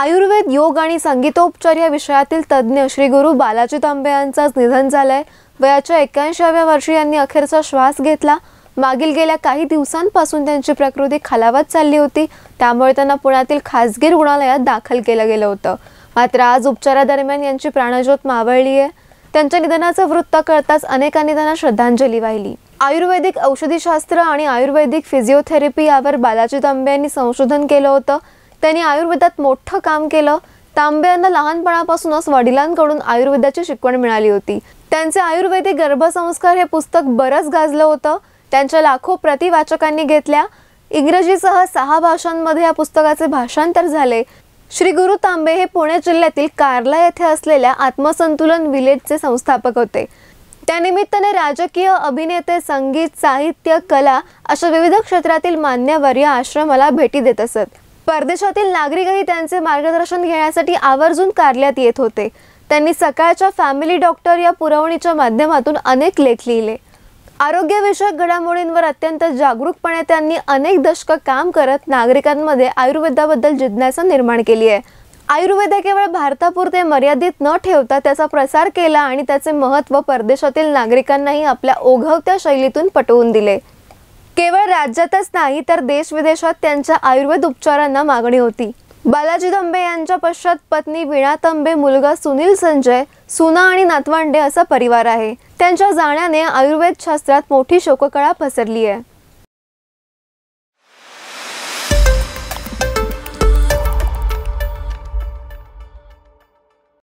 आयुर्वेद योग आणि संगीतोपचार या विषयातील तज्ज्ञ श्री गुरु बालाजी तांबे यांचाच निधन झालंय वयाच्या एक्क्याऐंशीव्या वर्षी यांनी अखेरचा श्वास घेतला मागील गेल्या काही दिवसांपासून त्यांची प्रकृती खालावत चालली होती त्यामुळे त्यांना पुण्यातील खासगी रुग्णालयात दाखल केलं गेलं होतं मात्र आज उपचारादरम्यान यांची प्राणज्योत मावळली आहे त्यांच्या निधनाचं वृत्त कळताच अनेकांनी त्यांना श्रद्धांजली वाहिली आयुर्वेदिक औषधीशास्त्र आणि आयुर्वेदिक फिजिओथेरपी यावर बालाजी तांबे यांनी संशोधन केलं होतं त्यांनी आयुर्वेदात मोठं काम केलं तांबे यांना लहानपणापासूनच वडिलांकडून आयुर्वेदाची शिकवण मिळाली होती त्यांचे आयुर्वेदिक गर्भसंस्कार हे पुस्तक बरंच गाजलं होतं त्यांच्या लाखो प्रतिवाचकांनी घेतल्या इंग्रजीसह सहा भाषांमध्ये या पुस्तकाचे भाषांतर झाले श्री गुरु तांबे हे पुणे जिल्ह्यातील कार्ला येथे असलेल्या आत्मसंतुलन विलेजचे संस्थापक होते त्यानिमित्ताने राजकीय अभिनेते संगीत साहित्य कला अशा विविध क्षेत्रातील मान्यवर या आश्रमाला भेटी देत असत परदेशातील नागरिकही त्यांचे मार्गदर्शन घेण्यासाठी आवर्जून कार्यात येत होते त्यांनी सकाळच्या फॅमिली डॉक्टर या पुरवणीच्या माध्यमातून अनेक लेख लिहिले आरोग्यविषयक घडामोडींवर अत्यंत जागरूकपणे त्यांनी अनेक दशकं काम करत नागरिकांमध्ये आयुर्वेदाबद्दल जिज्ञासा निर्माण केली आहे आयुर्वेद केवळ भारतापुरते मर्यादित न ठेवता त्याचा प्रसार केला आणि त्याचे महत्त्व परदेशातील नागरिकांनाही आपल्या ओघवत्या शैलीतून पटवून दिले केवळ राज्यातच नाही तर देश विदेशात त्यांच्या आयुर्वेद उपचारांना मागणी होती बालाजी दंबे यांच्या पश्चात पत्नी वीणा तंबे मुलगा सुनील संजय सुना आणि नातवांडे असा परिवार आहे त्यांच्या जाण्याने आयुर्वेद शास्त्रात मोठी शोककळा पसरली आहे